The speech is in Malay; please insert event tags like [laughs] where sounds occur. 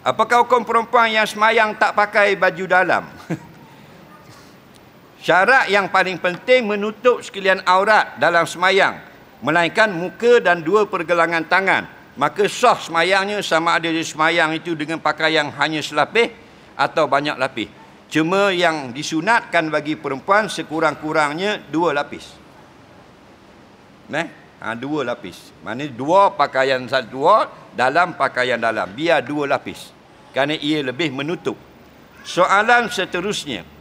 Apakah hukum perempuan yang semayang tak pakai baju dalam? [laughs] Syarat yang paling penting menutup sekalian aurat dalam semayang. Melainkan muka dan dua pergelangan tangan. Maka sah semayangnya sama ada di semayang itu dengan pakai yang hanya selapih atau banyak lapis. Cuma yang disunatkan bagi perempuan sekurang-kurangnya dua lapis. Nah, ha, dua lapis. Maknanya dua pakaian satu, dua, dalam pakaian dalam biar dua lapis kerana ia lebih menutup soalan seterusnya